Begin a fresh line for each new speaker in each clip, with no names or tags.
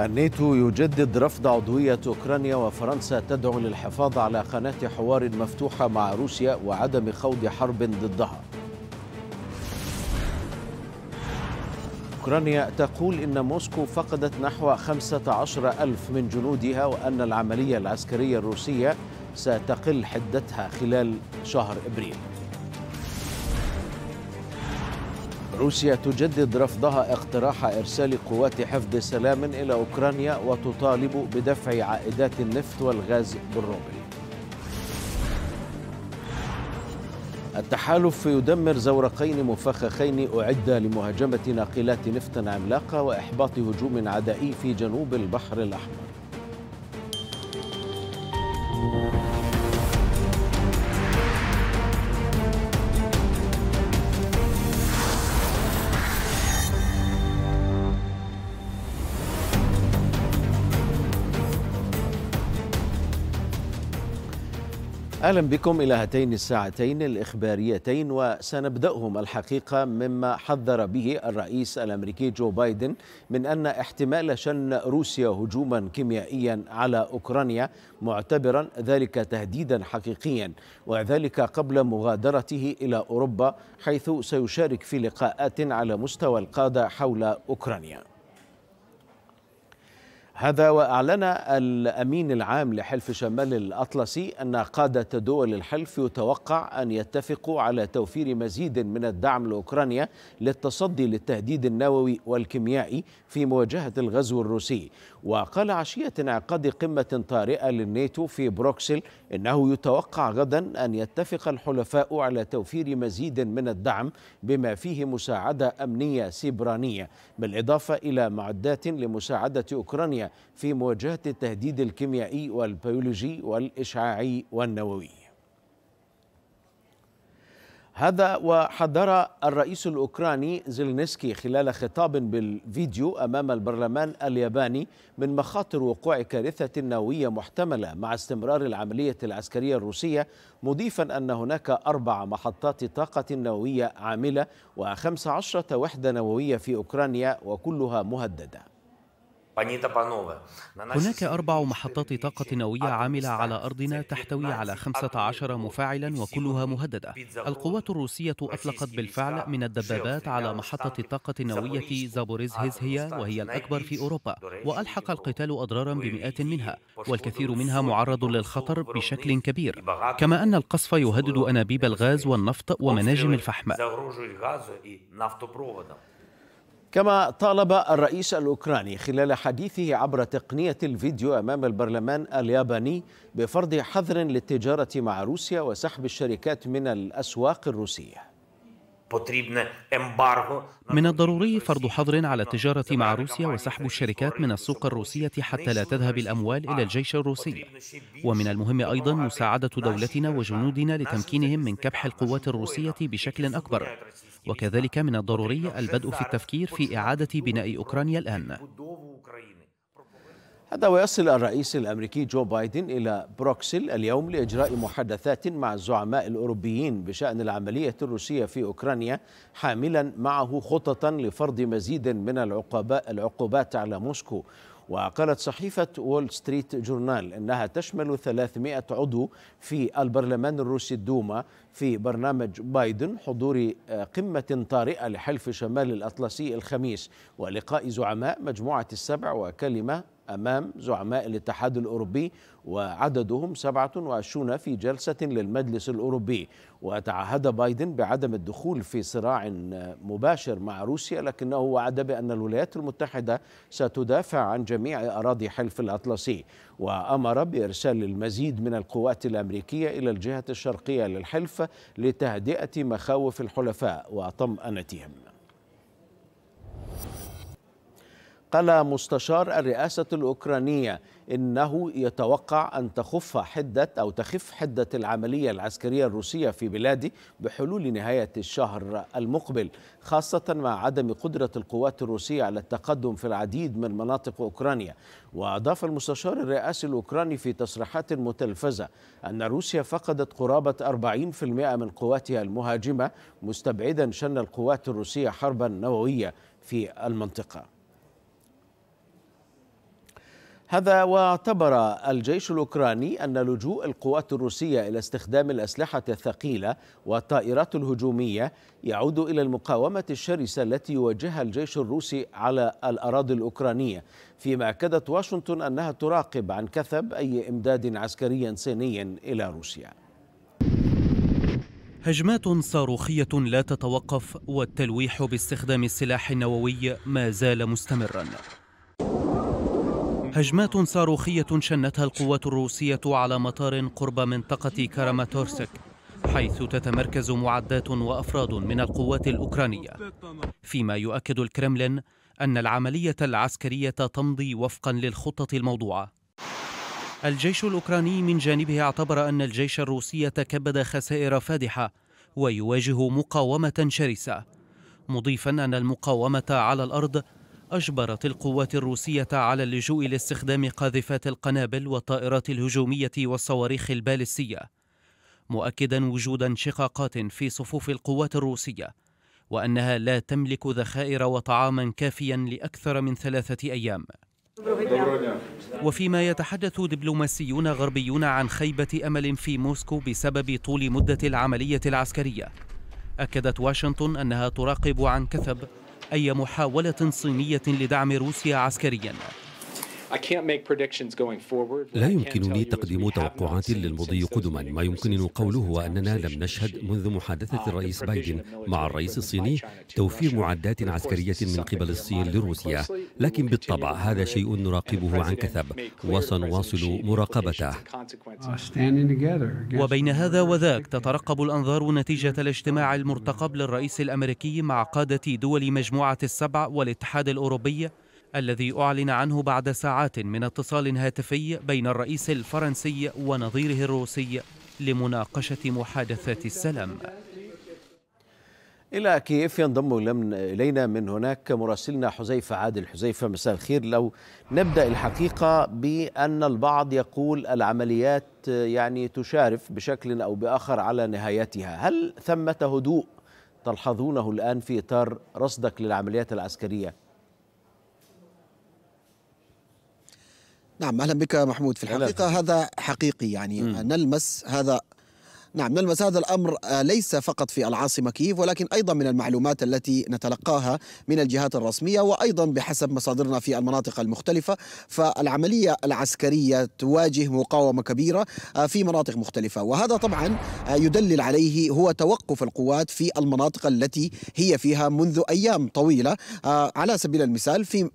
الناتو يجدد رفض عضوية أوكرانيا وفرنسا تدعو للحفاظ على قناة حوار مفتوحة مع روسيا وعدم خوض حرب ضدها أوكرانيا تقول إن موسكو فقدت نحو 15 ألف من جنودها وأن العملية العسكرية الروسية ستقل حدتها خلال شهر إبريل روسيا تجدد رفضها اقتراح إرسال قوات حفظ سلام إلى أوكرانيا وتطالب بدفع عائدات النفط والغاز بالروبل التحالف يدمر زورقين مفخخين أعد لمهاجمة ناقلات نفط عملاقة وإحباط هجوم عدائي في جنوب البحر الأحمر اهلا بكم الى هاتين الساعتين الاخباريتين وسنبداهم الحقيقه مما حذر به الرئيس الامريكي جو بايدن من ان احتمال شن روسيا هجوما كيميائيا على اوكرانيا معتبرا ذلك تهديدا حقيقيا وذلك قبل مغادرته الى اوروبا حيث سيشارك في لقاءات على مستوى القاده حول اوكرانيا هذا وأعلن الأمين العام لحلف شمال الأطلسي أن قادة دول الحلف يتوقع أن يتفقوا على توفير مزيد من الدعم لأوكرانيا للتصدي للتهديد النووي والكيميائي في مواجهة الغزو الروسي وقال عشية انعقاد قمة طارئة للناتو في بروكسل إنه يتوقع غدا أن يتفق الحلفاء على توفير مزيد من الدعم بما فيه مساعدة أمنية سيبرانية بالإضافة إلى معدات لمساعدة أوكرانيا في مواجهة التهديد الكيميائي والبيولوجي والإشعاعي والنووي هذا وحذر الرئيس الأوكراني زيلينسكي خلال خطاب بالفيديو أمام البرلمان الياباني من مخاطر وقوع كارثة نووية محتملة مع استمرار العملية العسكرية الروسية مضيفا أن هناك أربع محطات طاقة نووية عاملة وخمس عشرة وحدة نووية في أوكرانيا وكلها مهددة
هناك أربع
محطات طاقة نووية عاملة على أرضنا تحتوي على 15 مفاعلا وكلها مهددة القوات الروسية أطلقت بالفعل من الدبابات على محطة الطاقة النووية زابوريز هي وهي الأكبر في أوروبا وألحق القتال أضرارا بمئات منها والكثير منها معرض للخطر بشكل كبير كما أن القصف يهدد
أنابيب الغاز والنفط
ومناجم الفحم
كما طالب الرئيس الأوكراني خلال حديثه عبر تقنية الفيديو أمام البرلمان الياباني بفرض حظر للتجارة مع روسيا وسحب الشركات من الأسواق الروسية من الضروري
فرض حظر على التجارة مع روسيا وسحب الشركات من السوق الروسية حتى لا تذهب الأموال إلى آه، الجيش الروسي ومن المهم أيضا مساعدة دولتنا وجنودنا لتمكينهم من كبح القوات الروسية بشكل أكبر وكذلك من الضروري البدء في التفكير في إعادة بناء أوكرانيا الآن
هذا ويصل الرئيس الامريكي جو بايدن الى بروكسل اليوم لاجراء محادثات مع الزعماء الاوروبيين بشان العمليه الروسيه في اوكرانيا حاملا معه خططا لفرض مزيد من العقوبات على موسكو وقالت صحيفة وول ستريت جورنال أنها تشمل 300 عضو في البرلمان الروسي الدوما في برنامج بايدن حضور آه، قمة طارئة لحلف شمال الأطلسي الخميس ولقاء زعماء مجموعة السبع وكلمة أمام زعماء الاتحاد الأوروبي وعددهم 27 في جلسة للمجلس الأوروبي وتعهد بايدن بعدم الدخول في صراع مباشر مع روسيا لكنه وعد بأن الولايات المتحدة ستدافع عن جميع أراضي حلف الأطلسي وأمر بإرسال المزيد من القوات الأمريكية إلى الجهة الشرقية للحلف لتهدئة مخاوف الحلفاء وطمأنتهم قال مستشار الرئاسة الأوكرانية انه يتوقع ان تخف حده او تخف حده العمليه العسكريه الروسيه في بلاده بحلول نهايه الشهر المقبل خاصه مع عدم قدره القوات الروسيه على التقدم في العديد من مناطق اوكرانيا واضاف المستشار الرئاسي الاوكراني في تصريحات متلفزه ان روسيا فقدت قرابه 40% من قواتها المهاجمه مستبعدا شن القوات الروسيه حربا نوويه في المنطقه هذا واعتبر الجيش الاوكراني ان لجوء القوات الروسيه الى استخدام الاسلحه الثقيله والطائرات الهجوميه يعود الى المقاومه الشرسه التي يواجهها الجيش الروسي على الاراضي الاوكرانيه فيما اكدت واشنطن انها تراقب عن كثب اي امداد عسكري صيني الى روسيا
هجمات صاروخية لا تتوقف والتلويح باستخدام السلاح النووي ما زال مستمرا هجمات صاروخية شنتها القوات الروسية على مطار قرب منطقة كراماتورسك حيث تتمركز معدات وأفراد من القوات الأوكرانية فيما يؤكد الكرملين أن العملية العسكرية تمضي وفقا للخطة الموضوعة الجيش الأوكراني من جانبه اعتبر أن الجيش الروسي تكبد خسائر فادحة ويواجه مقاومة شرسة مضيفا أن المقاومة على الأرض أجبرت القوات الروسية على اللجوء لاستخدام قاذفات القنابل والطائرات الهجومية والصواريخ البالستية مؤكدا وجود انشقاقات في صفوف القوات الروسية وأنها لا تملك ذخائر وطعاما كافيا لأكثر من ثلاثة أيام وفيما يتحدث دبلوماسيون غربيون عن خيبة أمل في موسكو بسبب طول مدة العملية العسكرية أكدت واشنطن أنها تراقب عن كثب أي محاولة صينية لدعم روسيا عسكرياً
لا يمكنني تقديم توقعات للمضي قدما ما يمكنني قوله هو أننا لم نشهد منذ محادثة الرئيس بايدن مع الرئيس الصيني توفير معدات عسكرية من قبل الصين لروسيا لكن بالطبع هذا شيء نراقبه عن كثب وسنواصل مراقبته uh,
وبين هذا وذاك تترقب الأنظار نتيجة الاجتماع المرتقب للرئيس الأمريكي مع قادة دول مجموعة السبع والاتحاد الأوروبي الذي أعلن عنه بعد ساعات من اتصال هاتفي بين الرئيس الفرنسي ونظيره الروسي لمناقشة محادثات السلام
إلى كييف ينضم إلينا من هناك مراسلنا حذيفة عادل حذيفة مساء الخير لو نبدأ الحقيقة بأن البعض يقول العمليات يعني تشارف بشكل أو بآخر على نهايتها هل ثمة هدوء تلحظونه الآن في إطار رصدك للعمليات
العسكرية نعم اهلا بك محمود في الحقيقه هذا حقيقي يعني م. نلمس هذا نعم نلمس هذا الأمر آه، ليس فقط في العاصمة كييف ولكن أيضا من المعلومات التي نتلقاها من الجهات الرسمية وأيضا بحسب مصادرنا في المناطق المختلفة فالعملية العسكرية تواجه مقاومة كبيرة آه، في مناطق مختلفة وهذا طبعا آه، يدلل عليه هو توقف القوات في المناطق التي هي فيها منذ أيام طويلة على سبيل المثال في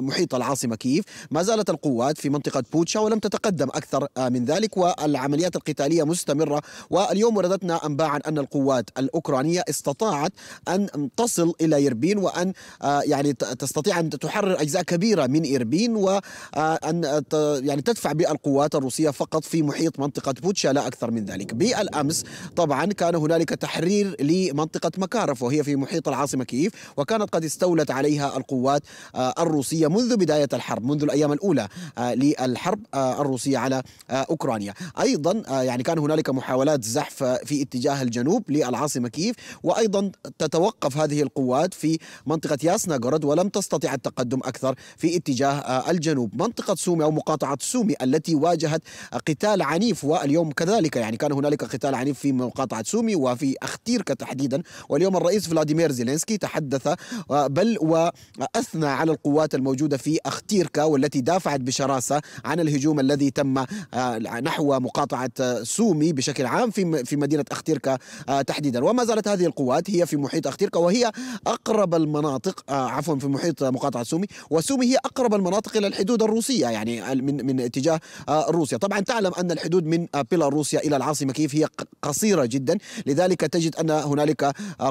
محيط العاصمة كييف ما زالت القوات في منطقة بوتشا ولم تتقدم أكثر من ذلك والعمليات القتالية مستمرة و اليوم وردتنا أنباء عن أن القوات الأوكرانية استطاعت أن تصل إلى إربين وأن آه، يعني تستطيع أن تحرر أجزاء كبيرة من إربين وأن آه، يعني تدفع بالقوات الروسية فقط في محيط منطقة بوتشا لا أكثر من ذلك بالأمس طبعا كان هنالك تحرير لمنطقة مكارف وهي في محيط العاصمة كييف وكانت قد استولت عليها القوات آه، الروسية منذ بداية الحرب منذ الأيام الأولى للحرب الروسية على أوكرانيا أيضا يعني كان هنالك محاولات الزحف في اتجاه الجنوب للعاصمة كييف وأيضا تتوقف هذه القوات في منطقة ياسناغورد ولم تستطع التقدم أكثر في اتجاه آه، الجنوب منطقة سومي أو مقاطعة سومي التي واجهت قتال عنيف واليوم كذلك يعني كان هنالك قتال عنيف في مقاطعة سومي وفي أختيركا تحديدا واليوم الرئيس فلاديمير زيلينسكي تحدث آه، بل وأثنى على القوات الموجودة في أختيركا والتي دافعت بشراسة عن الهجوم الذي تم آه، نحو مقاطعة سومي بشكل عام في في مدينه اختيركا آه، تحديدا وما زالت هذه القوات هي في محيط اختيركا وهي اقرب المناطق آه، عفوا في محيط مقاطعه سومي وسومي هي اقرب المناطق الى الحدود الروسيه يعني من من اتجاه آه، روسيا طبعا تعلم ان الحدود من بيلاروسيا الى العاصمه كيف هي قصيره جدا لذلك تجد ان هنالك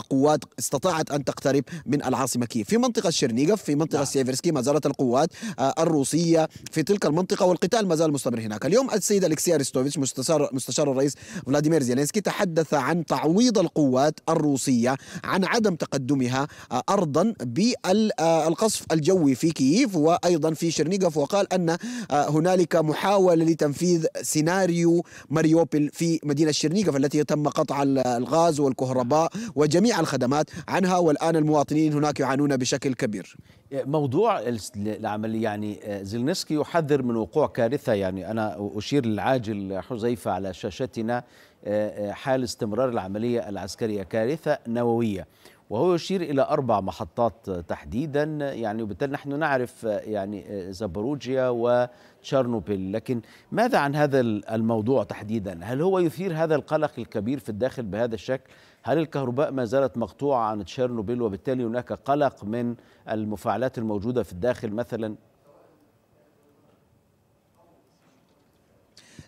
قوات استطاعت ان تقترب من العاصمه كيف في منطقه شرنيغف في منطقه نعم. سيفرسكي ما زالت القوات الروسيه في تلك المنطقه والقتال ما زال مستمر هناك اليوم السيد الكسي ارستوفيتش مستشار مستشار الرئيس فلاديمير فلاديمير زيلينسكي تحدث عن تعويض القوات الروسية عن عدم تقدمها آه، أرضا بالقصف الجوي في كييف وأيضا في شرنيغوف وقال أن آه، هنالك محاولة لتنفيذ سيناريو ماريوبل في مدينة شرنيغوف التي تم قطع الغاز والكهرباء وجميع الخدمات عنها والآن المواطنين هناك يعانون بشكل كبير
موضوع العمل يعني آه، زيلنسكي يحذر من وقوع كارثة يعني أنا أشير للعاجل حذيفة على شاشتنا حال استمرار العملية العسكرية كارثة نووية وهو يشير إلى أربع محطات تحديدا يعني وبالتالي نحن نعرف يعني زابروجيا وتشارنوبيل لكن ماذا عن هذا الموضوع تحديدا هل هو يثير هذا القلق الكبير في الداخل بهذا الشكل هل الكهرباء ما زالت مقطوعة عن تشارنوبيل وبالتالي هناك قلق من
المفاعلات الموجودة في الداخل مثلا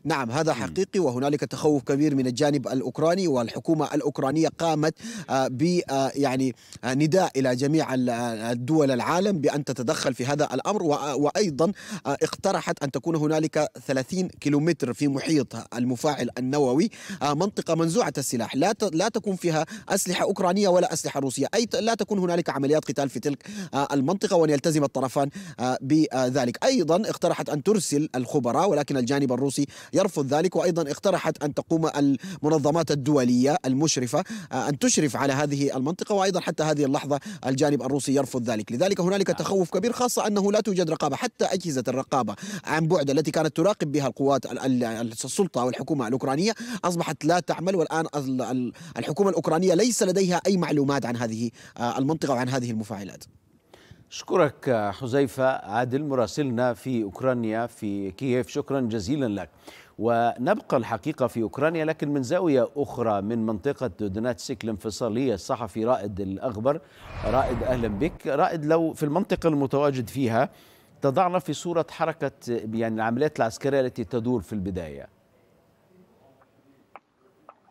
نعم هذا حقيقي وهنالك تخوف كبير من الجانب الاوكراني والحكومه الاوكرانيه قامت آه، ب آه، يعني آه، نداء الى جميع الدول العالم بان تتدخل في هذا الامر وايضا اقترحت ان تكون هنالك 30 كيلومتر في محيط المفاعل النووي منطقه منزوعه السلاح لا لا تكون فيها اسلحه اوكرانيه ولا اسلحه روسيه اي لا تكون هنالك عمليات قتال في تلك المنطقه وان يلتزم الطرفان بذلك ايضا اقترحت ان ترسل الخبراء ولكن الجانب الروسي يرفض ذلك وأيضا اقترحت أن تقوم المنظمات الدولية المشرفة آه، أن تشرف على هذه المنطقة وأيضا حتى هذه اللحظة الجانب الروسي يرفض ذلك لذلك هنالك نعم. تخوف كبير خاصة أنه لا توجد رقابة حتى أجهزة الرقابة عن بعد التي كانت تراقب بها القوات السلطة والحكومة الأوكرانية أصبحت لا تعمل والآن الحكومة الأوكرانية ليس لديها أي معلومات عن هذه آه، المنطقة وعن هذه المفاعلات
أشكرك حذيفة عادل مراسلنا في أوكرانيا في كييف شكرا جزيلا لك ونبقى الحقيقة في أوكرانيا لكن من زاوية أخرى من منطقة دوناتسك الانفصالية الصحفي رائد الأغبر رائد أهلا بك رائد لو في المنطقة المتواجد فيها تضعنا في صورة حركة يعني العمليات العسكرية التي تدور في البداية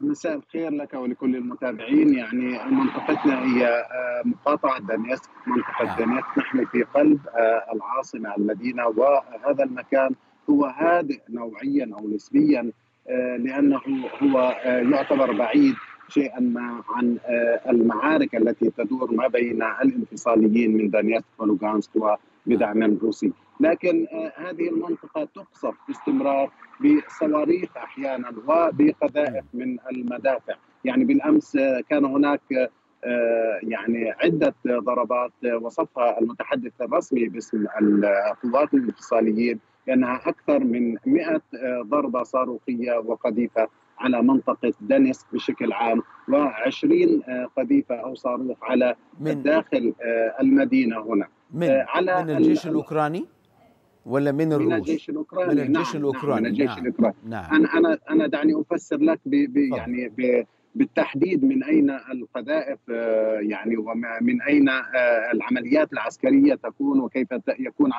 مساء الخير لك ولكل المتابعين يعني منطقتنا هي آه، مقاطعة دنيسك منطقة نعم. دنيسك نحن في قلب آه، العاصمة المدينة وهذا المكان هو هادئ نوعيا او نسبيا آه، لانه هو آه، يعتبر بعيد شيئا ما عن آه، المعارك التي تدور ما بين الانفصاليين من دانيسك ولوغانسك وبدعم روسي لكن هذه المنطقه تقصف باستمرار بصواريخ احيانا وبقذائف من المدافع يعني بالامس كان هناك يعني عدة ضربات وصفها المتحدث الرسمي باسم القوات الانفصاليين لانها اكثر من 100 ضربه صاروخيه وقذيفه على منطقة دنسك بشكل عام و20 قذيفة أو صاروخ على من داخل آه، المدينة هنا من, آه، على من الجيش الأوكراني؟ ولا من الروس؟ من الجيش الأوكراني من الجيش نعم الأوكراني نعم من الجيش نعم الأوكراني
نعم أنا
أنا دعني أفسر لك ب يعني ب بالتحديد من اين القذائف آه، يعني ومن اين آه، العمليات العسكريه تكون وكيف يكون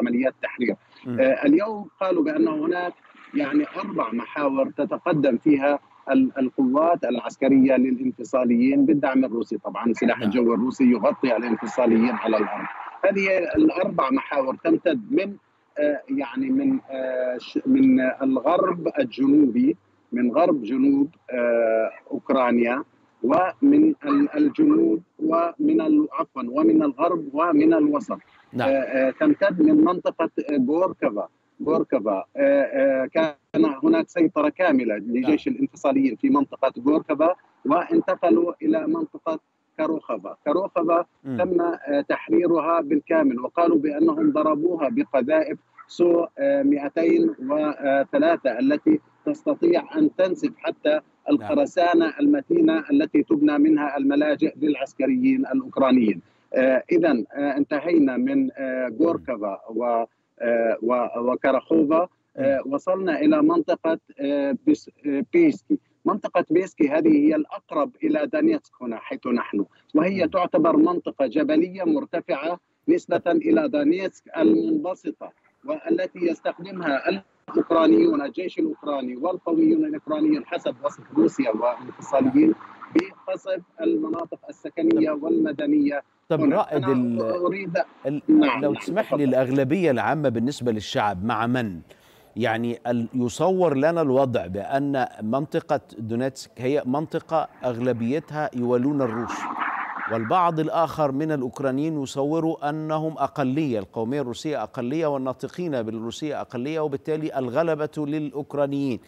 عمليات تحرير آه، اليوم قالوا بان هناك يعني اربع محاور تتقدم فيها القوات العسكريه للانفصاليين بالدعم الروسي طبعا سلاح نعم. الجو الروسي يغطي الانفصاليين على الارض هذه الاربع محاور تمتد من يعني من من الغرب الجنوبي من غرب جنوب آه، اوكرانيا ومن الجنوب ومن عفوا ومن الغرب ومن الوسط نعم. آه، آه، تمتد من منطقه غوركفا غوركفا كان هناك سيطره كامله لجيش نعم. الانفصاليين في منطقه غوركفا وانتقلوا الى منطقه كاروخفا كاروخفا تم تحريرها بالكامل وقالوا بانهم ضربوها بقذائف سو 203 التي تستطيع أن تنسف حتى نعم. الخرسانة المتينة التي تبنى منها الملاجئ للعسكريين الأوكرانيين آه، إذا آه، انتهينا من آه، غوركفا وكراخوفا نعم. وصلنا إلى منطقة بيسكي منطقة بيسكي هذه هي الأقرب إلى دانيتسك هنا حيث نحن وهي نعم. تعتبر منطقة جبلية مرتفعة نسبة إلى دانيتسك المنبسطة والتي يستخدمها الاوكرانيون الجيش الاوكراني والقوميون الاوكرانيين حسب وصف روسيا والانفصاليين بقصف المناطق السكنيه والمدنيه طب رائد اريد ال... نعم،, نعم لو
تسمح لي الاغلبيه العامه بالنسبه للشعب مع من؟ يعني يصور لنا الوضع بان منطقه دونيتسك هي منطقه اغلبيتها يولون الروس والبعض الآخر من الأوكرانيين يصوروا أنهم أقلية القومية الروسية أقلية والناطقين بالروسية أقلية وبالتالي الغلبة للأوكرانيين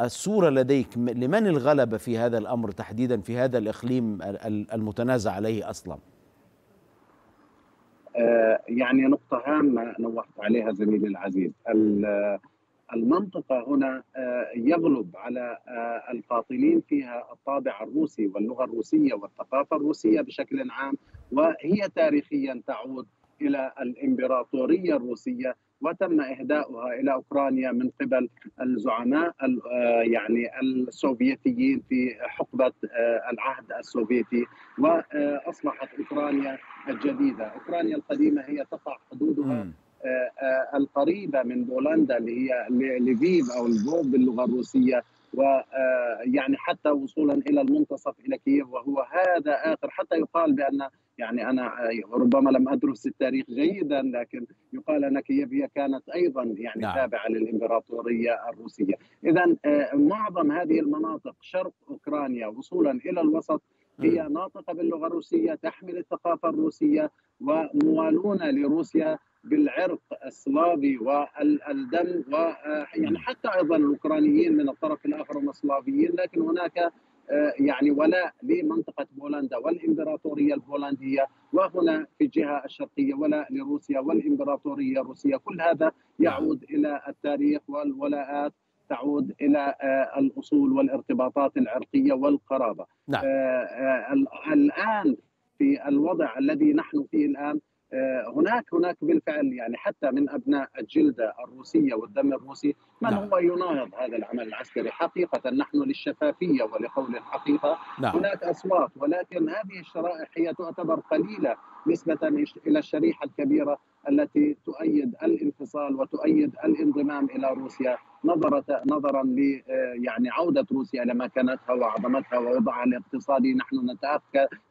الصورة لديك لمن الغلبة في هذا الأمر تحديدا في هذا الإقليم المتنازع عليه أصلا
آه، يعني نقطة هامة نوهت عليها زميلي العزيز المنطقة هنا آه، يغلب على آه، القاطنين فيها الطابع الروسي واللغة الروسية والثقافة الروسية بشكل عام وهي تاريخيا تعود إلى الإمبراطورية الروسية وتم إهداؤها إلى أوكرانيا من قبل الزعماء آه، يعني السوفيتيين في حقبة العهد السوفيتي وأصبحت أوكرانيا الجديدة أوكرانيا القديمة هي تقع حدودها آه، القريبه من بولندا اللي هي لفيف او لفوف باللغه الروسيه ويعني آه، حتى وصولا الى المنتصف الى كييف وهو هذا اخر حتى يقال بان يعني انا آه، ربما لم ادرس التاريخ جيدا لكن يقال ان كييف هي كانت ايضا يعني نعم. تابعه للامبراطوريه الروسيه، اذا معظم هذه المناطق شرق اوكرانيا وصولا الى الوسط هي ناطقه باللغه الروسيه تحمل الثقافه الروسيه وموالون لروسيا بالعرق السلافي والدم ويعني آه، حتى ايضا الاوكرانيين من الطرف الاخر هم سلافيين لكن هناك آه، يعني ولاء لمنطقه بولندا والامبراطوريه البولنديه وهنا في الجهه الشرقيه ولاء لروسيا والامبراطوريه الروسيه كل هذا يعود نعم. الى التاريخ والولاءات تعود الى آه، الاصول والارتباطات العرقيه والقرابه نعم. الان في الوضع الذي نحن فيه الان آه، هناك هناك بالفعل يعني حتى من ابناء الجلده الروسيه والدم الروسي من نعم. هو يناهض هذا العمل العسكري حقيقه نحن للشفافيه ولقول الحقيقه نعم. هناك اصوات ولكن هذه الشرائح هي تعتبر قليله نسبه الى الشريحه الكبيره التي تؤيد الانفصال وتؤيد الانضمام الى روسيا نظرة نظرا ل آه، يعني عوده روسيا الى مكانتها وعظمتها ووضعها الاقتصادي نحن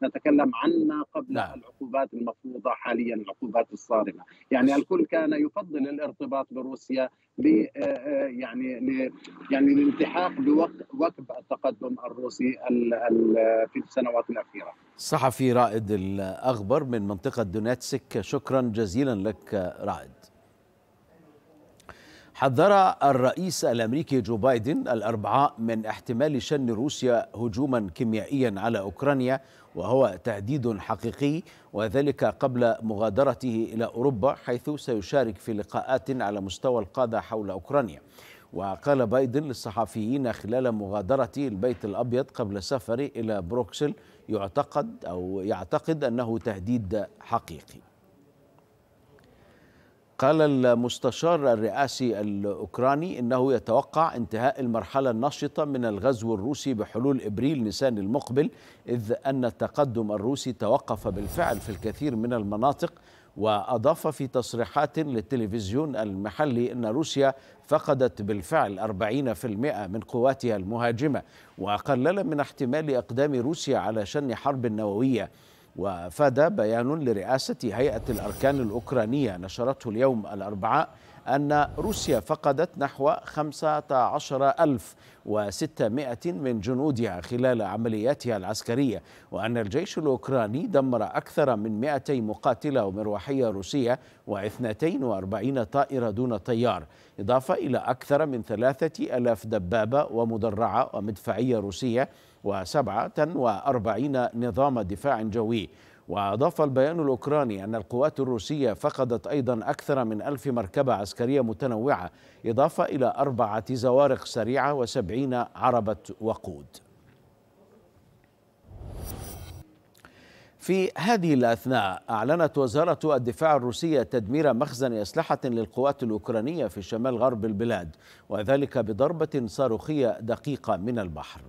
نتكلم عن ما قبل لا. نعم. العقوبات المفروضه حاليا العقوبات الصارمه، يعني الكل كان يفضل الارتباط بروسيا ل آه، آه، يعني ل يعني الالتحاق بوكب التقدم الروسي في السنوات الاخيره.
صحفي رائد الأخبر من منطقة دونيتسك شكرا جزيلا لك رائد حذر الرئيس الامريكي جو بايدن الاربعاء من احتمال شن روسيا هجوما كيميائيا على اوكرانيا وهو تهديد حقيقي وذلك قبل مغادرته الى اوروبا حيث سيشارك في لقاءات على مستوى القاده حول اوكرانيا. وقال بايدن للصحفيين خلال مغادرته البيت الابيض قبل سفره الى بروكسل يعتقد أو يعتقد أنه تهديد حقيقي قال المستشار الرئاسي الأوكراني أنه يتوقع انتهاء المرحلة النشطة من الغزو الروسي بحلول إبريل نيسان المقبل إذ أن التقدم الروسي توقف بالفعل في الكثير من المناطق وأضاف في تصريحات للتلفزيون المحلي أن روسيا فقدت بالفعل 40% من قواتها المهاجمة وقلل من احتمال أقدام روسيا على شن حرب نووية وفاد بيان لرئاسة هيئة الأركان الأوكرانية نشرته اليوم الأربعاء أن روسيا فقدت نحو 15600 من جنودها خلال عملياتها العسكرية وأن الجيش الأوكراني دمر أكثر من 200 مقاتلة ومروحية روسية و42 طائرة دون طيار إضافة إلى أكثر من 3000 دبابة ومدرعة ومدفعية روسية و47 نظام دفاع جوي وأضاف البيان الأوكراني أن القوات الروسية فقدت أيضا أكثر من ألف مركبة عسكرية متنوعة إضافة إلى أربعة زوارق سريعة وسبعين عربة وقود في هذه الأثناء أعلنت وزارة الدفاع الروسية تدمير مخزن أسلحة للقوات الأوكرانية في شمال غرب البلاد وذلك بضربة صاروخية دقيقة من البحر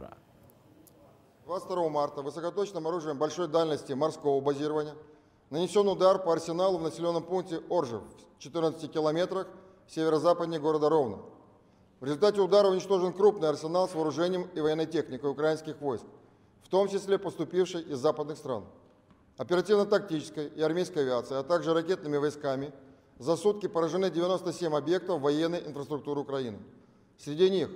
22 марта высокоточным оружием большой дальности морского базирования нанесен удар по арсеналу в населенном пункте Оржев в 14 километрах северо-западнее города Ровно. В результате удара уничтожен крупный арсенал с вооружением и военной техникой украинских войск, в том числе поступивший из западных стран. Оперативно-тактической и армейской авиацией а также ракетными войсками за сутки поражены 97 объектов военной инфраструктуры Украины. Среди них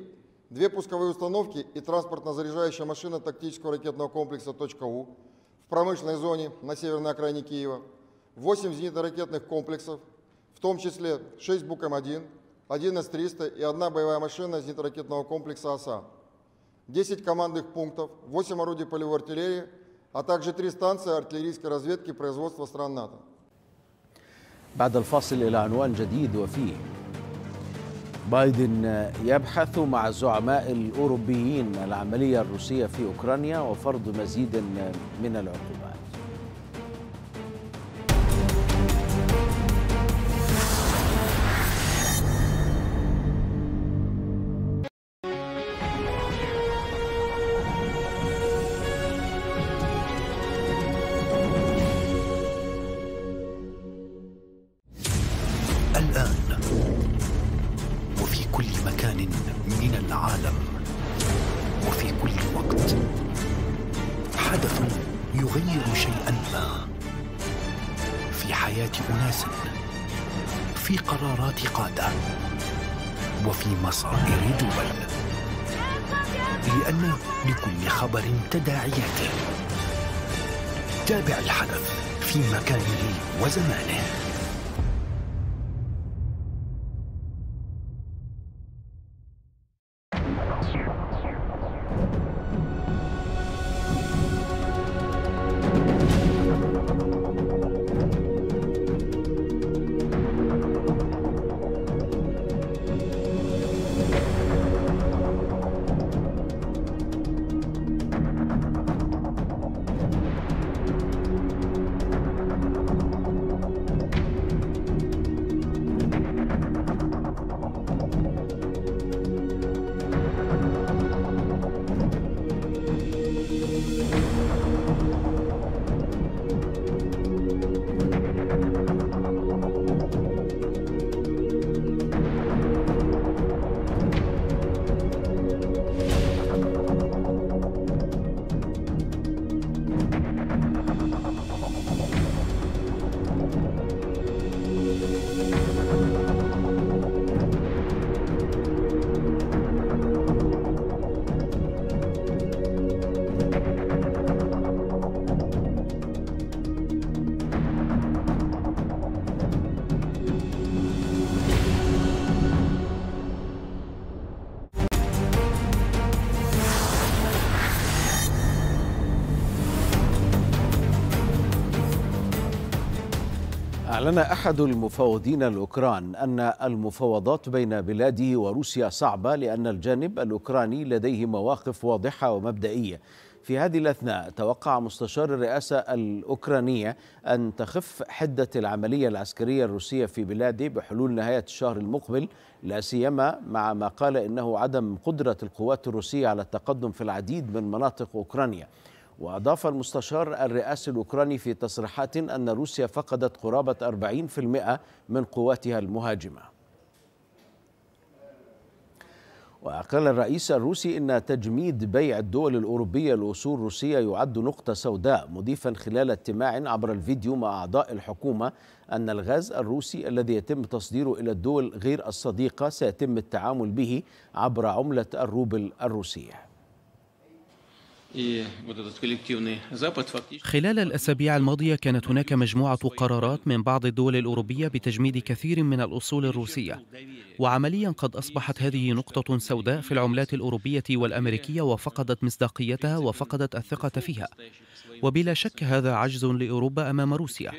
две пусковые установки и транспортно-заряжающая машина тактического ракетного комплекса «Точка-У» в промышленной зоне на северной окраине Киева, 8 зенитно-ракетных комплексов, в том числе 6 м 1 С-300 и одна боевая машина зенитно-ракетного комплекса «ОСА», 10 командных пунктов, 8 орудий полевой артиллерии, а также 3 станции артиллерийской разведки производства стран НАТО.
بعد الفاصل إلى عنوان جديد وفيه بايدن يبحث مع الزعماء الأوروبيين العملية الروسية في أوكرانيا وفرض مزيد من العقوبات
في حياة أناس في قرارات قادة وفي مصائر دول لأن لكل خبر تداعياته تابع الحدث في مكانه وزمانه
أعلن أحد المفاوضين الأوكران أن المفاوضات بين بلاده وروسيا صعبة لأن الجانب الأوكراني لديه مواقف واضحة ومبدئية في هذه الأثناء توقع مستشار الرئاسة الأوكرانية أن تخف حدة العملية العسكرية الروسية في بلاده بحلول نهاية الشهر المقبل لا سيما مع ما قال إنه عدم قدرة القوات الروسية على التقدم في العديد من مناطق أوكرانيا وأضاف المستشار الرئاسي الأوكراني في تصريحات أن روسيا فقدت قرابة 40% من قواتها المهاجمة وقال الرئيس الروسي ان تجميد بيع الدول الاوروبيه لاصول روسيه يعد نقطه سوداء مضيفا خلال اجتماع عبر الفيديو مع اعضاء الحكومه ان الغاز الروسي الذي يتم تصديره الى الدول غير الصديقه سيتم التعامل به عبر عمله الروبل الروسيه
إيه،
خلال الأسابيع الماضية كانت هناك مجموعة قرارات من بعض الدول الأوروبية بتجميد كثير من الأصول الروسية وعمليا قد أصبحت هذه نقطة سوداء في العملات الأوروبية والأمريكية وفقدت مصداقيتها وفقدت الثقة فيها وبلا شك هذا عجز لأوروبا أمام روسيا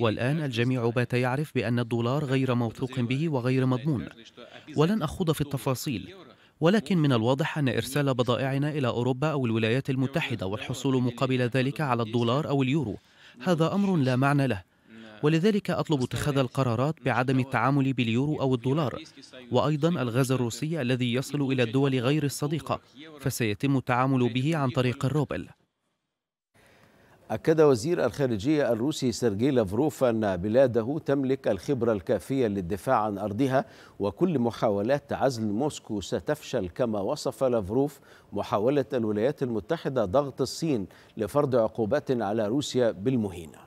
والآن الجميع بات يعرف بأن الدولار غير موثوق به وغير مضمون ولن أخوض في التفاصيل ولكن من الواضح أن إرسال بضائعنا إلى أوروبا أو الولايات المتحدة والحصول مقابل ذلك على الدولار أو اليورو هذا أمر لا معنى له ولذلك أطلب اتخاذ القرارات بعدم التعامل باليورو أو الدولار وأيضا الغاز الروسي الذي يصل إلى الدول غير الصديقة فسيتم التعامل به عن طريق الروبل
أكد وزير الخارجية الروسي سيرجي لافروف أن بلاده تملك الخبرة الكافية للدفاع عن أرضها وكل محاولات عزل موسكو ستفشل كما وصف لافروف محاولة الولايات المتحدة ضغط الصين لفرض عقوبات على روسيا بالمهينة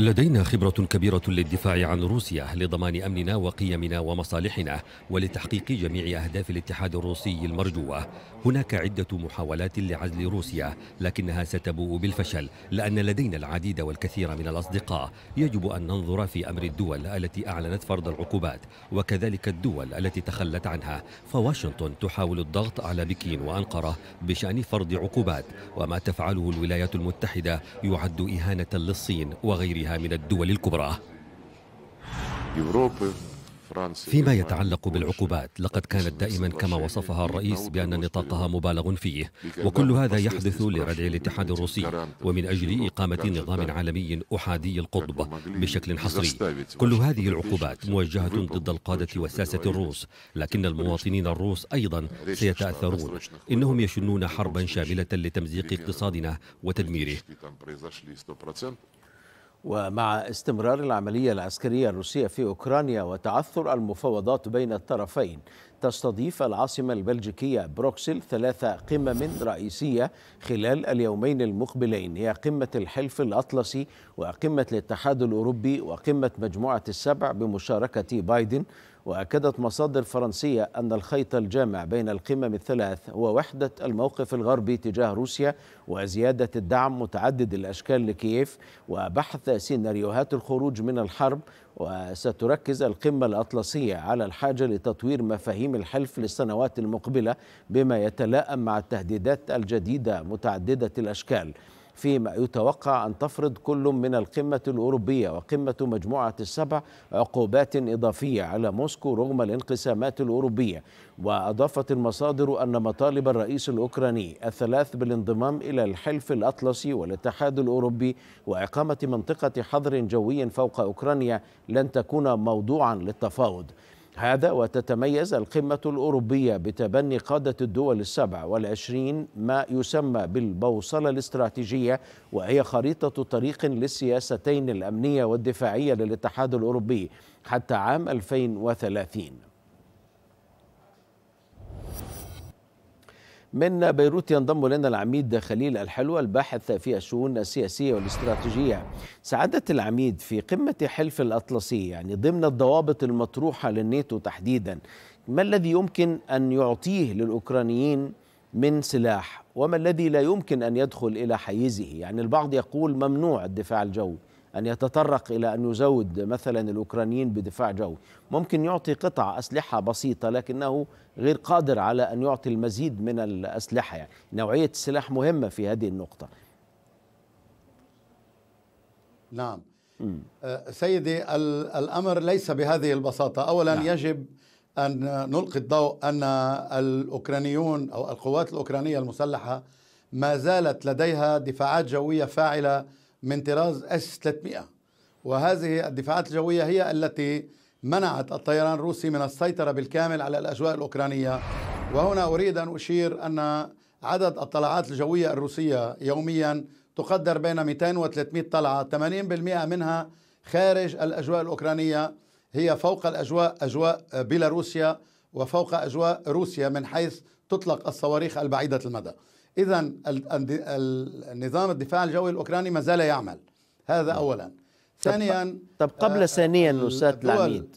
لدينا خبرة كبيرة للدفاع عن روسيا لضمان أمننا وقيمنا ومصالحنا ولتحقيق جميع أهداف الاتحاد الروسي المرجوة هناك عدة محاولات لعزل روسيا لكنها ستبوء بالفشل لأن لدينا العديد والكثير من الأصدقاء يجب أن ننظر في أمر الدول التي أعلنت فرض العقوبات وكذلك الدول التي تخلت عنها فواشنطن تحاول الضغط على بكين وأنقرة بشأن فرض عقوبات وما تفعله الولايات المتحدة يعد إهانة للصين وغيرها وغيرها من الدول الكبرى فيما يتعلق بالعقوبات لقد كانت دائما كما وصفها الرئيس بأن نطاقها مبالغ فيه وكل هذا يحدث لردع الاتحاد الروسي ومن أجل إقامة نظام عالمي أحادي القطب بشكل حصري كل هذه العقوبات موجهة ضد القادة والساسة الروس لكن المواطنين الروس أيضا سيتأثرون إنهم يشنون حربا شاملة لتمزيق اقتصادنا وتدميره
ومع استمرار العملية العسكرية الروسية في أوكرانيا وتعثر المفاوضات بين الطرفين تستضيف العاصمة البلجيكية بروكسل ثلاث قمم رئيسية خلال اليومين المقبلين هي قمة الحلف الأطلسي وقمة الاتحاد الأوروبي وقمة مجموعة السبع بمشاركة بايدن وأكدت مصادر فرنسية أن الخيط الجامع بين القمم الثلاث هو وحدة الموقف الغربي تجاه روسيا وزيادة الدعم متعدد الأشكال لكييف وبحث سيناريوهات الخروج من الحرب وستركز القمة الأطلسية على الحاجة لتطوير مفاهيم الحلف للسنوات المقبلة بما يتلائم مع التهديدات الجديدة متعددة الأشكال فيما يتوقع أن تفرض كل من القمة الأوروبية وقمة مجموعة السبع عقوبات إضافية على موسكو رغم الانقسامات الأوروبية وأضافت المصادر أن مطالب الرئيس الأوكراني الثلاث بالانضمام إلى الحلف الأطلسي والاتحاد الأوروبي وإقامة منطقة حظر جوي فوق أوكرانيا لن تكون موضوعا للتفاوض هذا وتتميز القمة الأوروبية بتبني قادة الدول السبع والعشرين ما يسمى بالبوصلة الاستراتيجية وهي خريطة طريق للسياستين الأمنية والدفاعية للاتحاد الأوروبي حتى عام 2030 من بيروت ينضم لنا العميد خليل الحلوى الباحث في الشؤون السياسية والاستراتيجية سعادة العميد في قمة حلف الأطلسي يعني ضمن الضوابط المطروحة للنيتو تحديدا ما الذي يمكن أن يعطيه للأوكرانيين من سلاح وما الذي لا يمكن أن يدخل إلى حيزه يعني البعض يقول ممنوع الدفاع الجوي أن يتطرق إلى أن يزود مثلا الأوكرانيين بدفاع جوي ممكن يعطي قطع أسلحة بسيطة لكنه غير قادر على أن يعطي المزيد من الأسلحة يعني نوعية السلاح مهمة في هذه النقطة
نعم أه، سيدي الأمر ليس بهذه البساطة أولا نعم. يجب أن نلقي الضوء أن الأوكرانيون أو القوات الأوكرانية المسلحة ما زالت لديها دفاعات جوية فاعلة من طراز اس 300 وهذه الدفاعات الجويه هي التي منعت الطيران الروسي من السيطره بالكامل على الاجواء الاوكرانيه وهنا اريد ان اشير ان عدد الطلعات الجويه الروسيه يوميا تقدر بين 200 و 300 طلعه 80% منها خارج الاجواء الاوكرانيه هي فوق الاجواء اجواء بيلاروسيا وفوق اجواء روسيا من حيث تطلق الصواريخ البعيده المدى إذا النظام الدفاع الجوي الأوكراني ما زال يعمل هذا نعم. أولا ثانيا طب قبل آه، ثانيا أستاذ العميد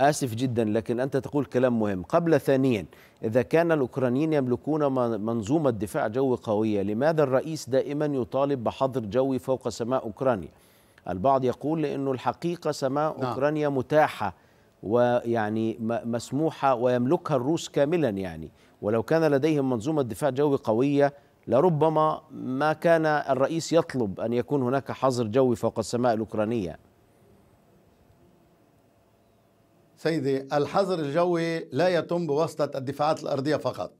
آسف جدا لكن أنت تقول كلام مهم قبل ثانيا إذا كان الأوكرانيين يملكون منظومة دفاع جوي قوية لماذا الرئيس دائما يطالب بحظر جوي فوق سماء أوكرانيا البعض يقول لأنه الحقيقة سماء نعم. أوكرانيا متاحة ويعني مسموحة ويملكها الروس كاملا يعني ولو كان لديهم منظومة دفاع جوي قوية لربما ما كان الرئيس يطلب أن يكون هناك حظر جوي فوق السماء الأوكرانية
سيدي الحظر الجوي لا يتم بواسطة الدفاعات الأرضية فقط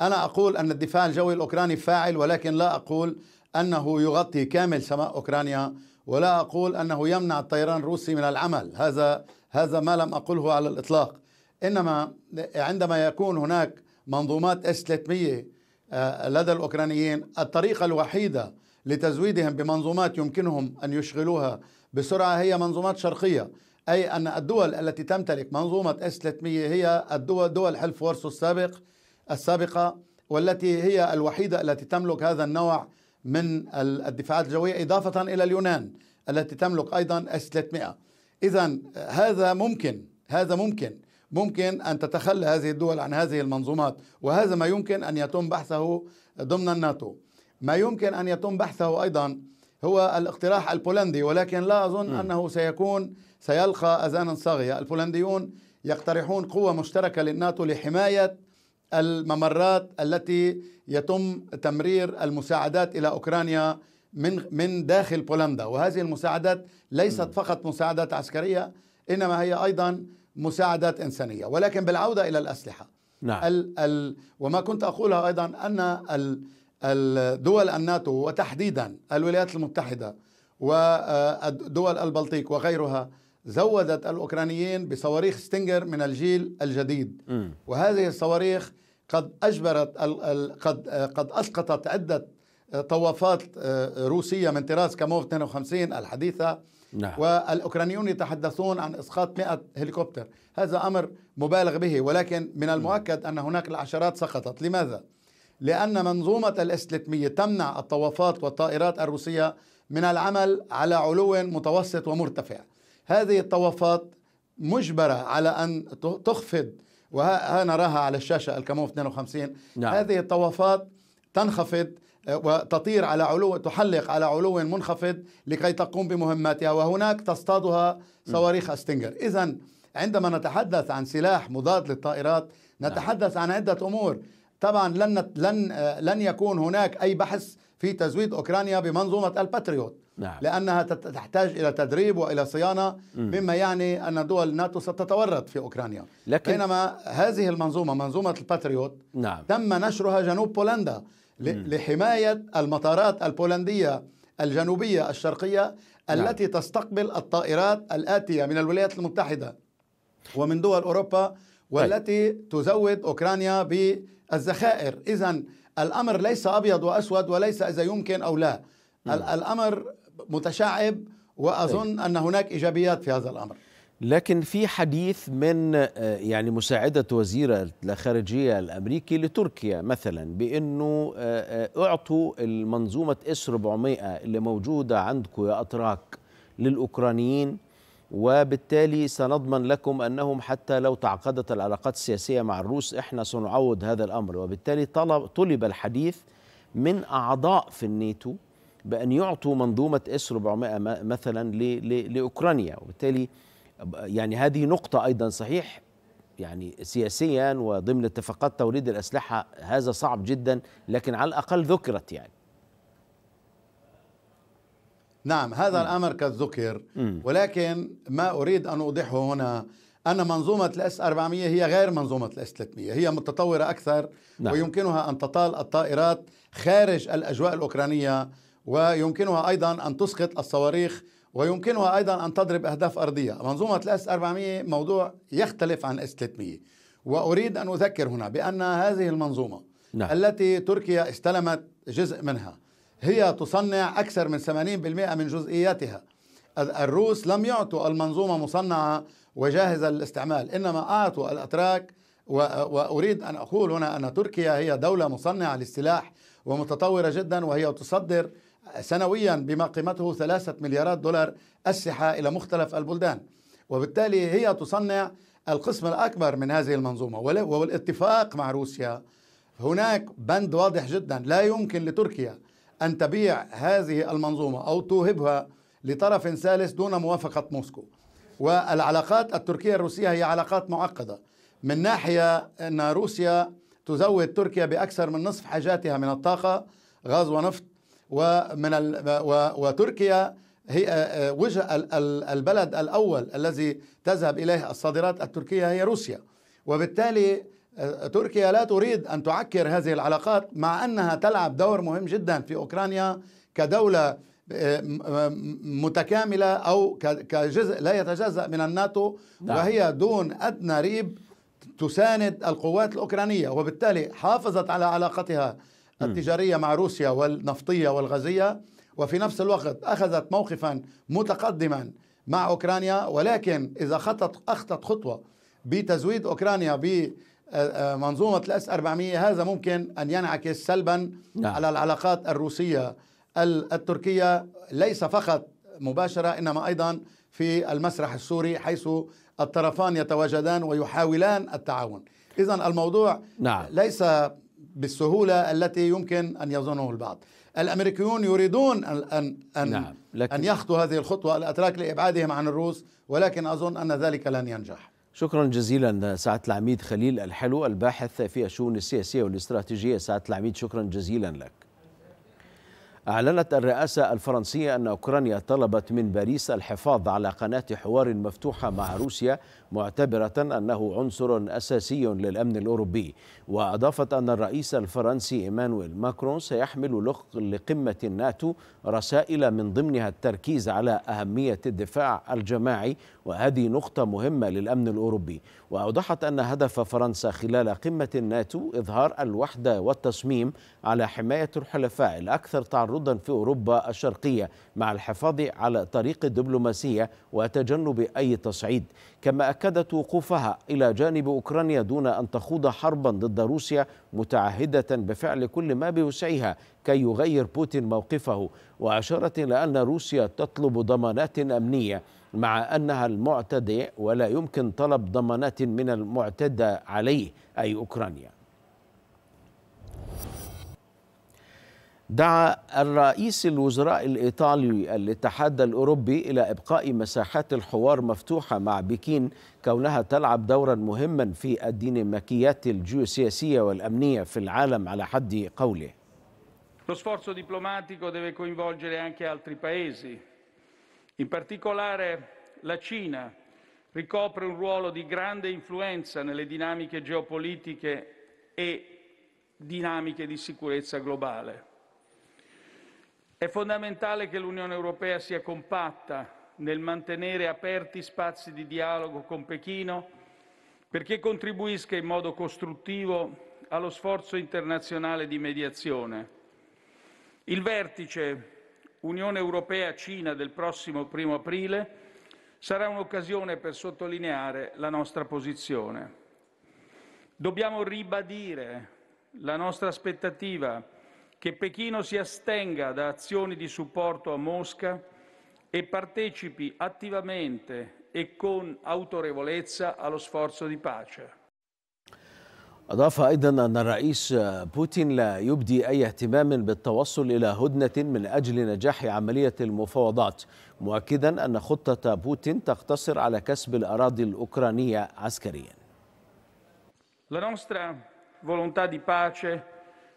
أنا أقول أن الدفاع الجوي الأوكراني فاعل ولكن لا أقول أنه يغطي كامل سماء أوكرانيا ولا أقول أنه يمنع الطيران الروسي من العمل هذا هذا ما لم أقله على الإطلاق إنما عندما يكون هناك منظومات اس 300 آه، لدى الاوكرانيين الطريقه الوحيده لتزويدهم بمنظومات يمكنهم ان يشغلوها بسرعه هي منظومات شرقيه اي ان الدول التي تمتلك منظومه اس 300 هي الدول دول حلف وارسو السابق السابقه والتي هي الوحيده التي تملك هذا النوع من الدفاعات الجويه اضافه الى اليونان التي تملك ايضا اس 300 اذا هذا ممكن هذا ممكن ممكن أن تتخلى هذه الدول عن هذه المنظومات وهذا ما يمكن أن يتم بحثه ضمن الناتو ما يمكن أن يتم بحثه أيضا هو الاقتراح البولندي ولكن لا أظن م. أنه سيكون سيلقى أذانا صاغية البولنديون يقترحون قوة مشتركة للناتو لحماية الممرات التي يتم تمرير المساعدات إلى أوكرانيا من من داخل بولندا وهذه المساعدات ليست فقط مساعدات عسكريه انما هي ايضا مساعدات انسانيه ولكن بالعوده الى الاسلحه نعم. ال ال وما كنت اقولها ايضا ان ال الدول الناتو وتحديدا الولايات المتحده ودول آه، البلطيق وغيرها زودت الاوكرانيين بصواريخ ستينجر من الجيل الجديد م. وهذه الصواريخ قد اجبرت ال ال قد آه، قد اسقطت عده آه، طوافات روسيه من طراز كاموف 52 الحديثه نعم. والأوكرانيون يتحدثون عن إسقاط 100 هليكوبتر هذا أمر مبالغ به ولكن من المؤكد أن هناك العشرات سقطت لماذا؟ لأن منظومة الاس 300 تمنع الطوافات والطائرات الروسية من العمل على علو متوسط ومرتفع هذه الطوافات مجبرة على أن تخفض وها نراها على الشاشة الكاموف 52 نعم. هذه الطوافات تنخفض وتطير على علو تحلق على علو منخفض لكي تقوم بمهماتها وهناك تصطادها صواريخ استنجر إذا عندما نتحدث عن سلاح مضاد للطائرات نتحدث عن عدة أمور طبعا لن لن لن يكون هناك اي بحث في تزويد اوكرانيا بمنظومه الباتريوت نعم. لانها تحتاج الى تدريب والى صيانه مما يعني ان دول الناتو ستتورط في اوكرانيا لكن بينما هذه المنظومه منظومه الباتريوت نعم. تم نشرها جنوب بولندا لحماية المطارات البولندية الجنوبية الشرقية نعم. التي نعم. تستقبل الطائرات الآتية من الولايات المتحدة ومن دول أوروبا طيب. والتي تزود أوكرانيا بالذخائر إذا الأمر ليس أبيض وأسود وليس إذا يمكن أو لا الأمر متشعب وأظن طيب. أن هناك إيجابيات في هذا الأمر لكن في
حديث من آه، يعني مساعدة وزير الخارجية الأمريكي لتركيا مثلا بأنه آه، آه، أعطوا المنظومة إس 400 اللي موجودة عندكم يا أتراك للأوكرانيين وبالتالي سنضمن لكم أنهم حتى لو تعقدت العلاقات السياسية مع الروس إحنا سنعوض هذا الأمر وبالتالي طلب, طلب الحديث من أعضاء في الناتو بأن يعطوا منظومة إس 400 مثلا لأوكرانيا وبالتالي يعني هذه نقطة أيضا صحيح يعني سياسيا وضمن اتفاقات توريد الأسلحة هذا صعب جدا لكن على الأقل ذكرت يعني
نعم هذا م. الأمر قد ذكر ولكن ما أريد أن أوضحه هنا أن منظومة الاس 400 هي غير منظومة الاس 300 هي متطورة أكثر نعم. ويمكنها أن تطال الطائرات خارج الأجواء الأوكرانية ويمكنها أيضا أن تسقط الصواريخ ويمكنها أيضا أن تضرب أهداف أرضية منظومة الأس 400 موضوع يختلف عن أس 300 وأريد أن أذكر هنا بأن هذه المنظومة نعم. التي تركيا استلمت جزء منها هي تصنع أكثر من 80% من جزئياتها الروس لم يعطوا المنظومة مصنعة وجاهزة للاستعمال إنما أعطوا الأتراك وأريد أن أقول هنا أن تركيا هي دولة مصنعة للسلاح ومتطورة جدا وهي تصدر سنويا بما قيمته ثلاثة مليارات دولار أسلحة إلى مختلف البلدان وبالتالي هي تصنع القسم الأكبر من هذه المنظومة والاتفاق مع روسيا هناك بند واضح جدا لا يمكن لتركيا أن تبيع هذه المنظومة أو توهبها لطرف ثالث دون موافقة موسكو والعلاقات التركية الروسية هي علاقات معقدة من ناحية أن روسيا تزود تركيا بأكثر من نصف حاجاتها من الطاقة غاز ونفط ومن وتركيا هي آه، آه، وجه البلد الأول الذي تذهب إليه الصادرات التركية هي روسيا وبالتالي آه، تركيا لا تريد أن تعكر هذه العلاقات مع أنها تلعب دور مهم جدا في أوكرانيا كدولة متكاملة أو كجزء لا يتجزأ من الناتو نعم. وهي دون أدنى ريب تساند القوات الأوكرانية وبالتالي حافظت على علاقتها التجارية مع روسيا والنفطية والغازية وفي نفس الوقت أخذت موقفا متقدما مع أوكرانيا ولكن إذا خطت أخطت خطوة بتزويد أوكرانيا بمنظومة آه، آه، الأس 400 هذا ممكن أن ينعكس سلبا نعم. على العلاقات الروسية التركية ليس فقط مباشرة إنما أيضا في المسرح السوري حيث الطرفان يتواجدان ويحاولان التعاون إذا الموضوع نعم. ليس بالسهولة التي يمكن أن يظنه البعض الأمريكيون يريدون أن, أن, أن, نعم لكن أن يخطوا هذه الخطوة الأتراك لإبعادهم عن الروس ولكن أظن أن ذلك لن ينجح
شكرا جزيلا سعادة العميد خليل الحلو الباحث في الشؤون السياسية والاستراتيجية سعادة العميد شكرا جزيلا لك أعلنت الرئاسة الفرنسية أن أوكرانيا طلبت من باريس الحفاظ على قناة حوار مفتوحة مع روسيا معتبرة أنه عنصر أساسي للأمن الأوروبي وأضافت أن الرئيس الفرنسي إيمانويل ماكرون سيحمل لقمة الناتو رسائل من ضمنها التركيز على أهمية الدفاع الجماعي وهذه نقطة مهمة للأمن الأوروبي وأوضحت أن هدف فرنسا خلال قمة الناتو إظهار الوحدة والتصميم على حماية الحلفاء الأكثر تعرضا في أوروبا الشرقية مع الحفاظ على طريق الدبلوماسية وتجنب أي تصعيد كما أكدت وقوفها إلى جانب أوكرانيا دون أن تخوض حربا ضد روسيا متعهدة بفعل كل ما بوسعها كي يغير بوتين موقفه وأشارت إلى أن روسيا تطلب ضمانات أمنية مع أنها المعتدئ ولا يمكن طلب ضمانات من المعتدى عليه أي أوكرانيا دعا الرئيس الوزراء الإيطالي الاتحاد الأوروبي إلى إبقاء مساحات الحوار مفتوحة مع بكين كونها تلعب دورا مهما في الديناميكيات الجيوسياسية والأمنية في العالم على حد قوله
Lo sforzo diplomatico deve coinvolgere anche altri paesi. In particolare la Cina ricopre un ruolo di grande influenza nelle dinamiche geopolitiche e dinamiche di sicurezza globale. È fondamentale che l'Unione Europea sia compatta nel mantenere aperti spazi di dialogo con Pechino perché contribuisca in modo costruttivo allo sforzo internazionale di mediazione. Il vertice Unione Europea-Cina del prossimo primo aprile sarà un'occasione per sottolineare la nostra posizione. Dobbiamo ribadire la nostra aspettativa che Pechino si astenga da azioni di supporto a Mosca e partecipi attivamente e con autorevolezza allo sforzo di pace.
أضاف أيضا أن الرئيس بوتين لا يبدي أي اهتمام بالتوصل إلى هدنة من أجل نجاح عملية المفاوضات مؤكدا أن خطة بوتين تقتصر على كسب الأراضي الأوكرانية عسكريا
La nostra volontà di pace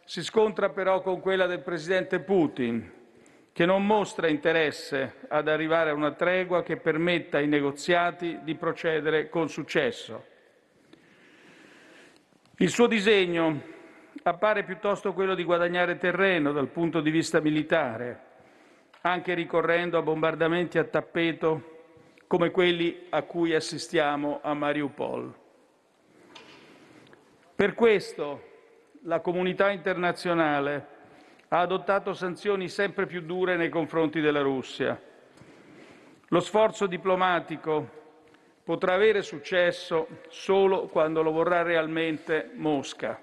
si scontra però con quella del presidente Putin, che non mostra interesse ad arrivare a una tregua che permetta ai negoziati di procedere con successo. Il suo disegno appare piuttosto quello di guadagnare terreno dal punto di vista militare, anche ricorrendo a bombardamenti a tappeto come quelli a cui assistiamo a Mariupol. Per questo la comunità internazionale ha adottato sanzioni sempre più dure nei confronti della Russia. Lo sforzo diplomatico potrà avere successo solo quando lo vorrà realmente Mosca.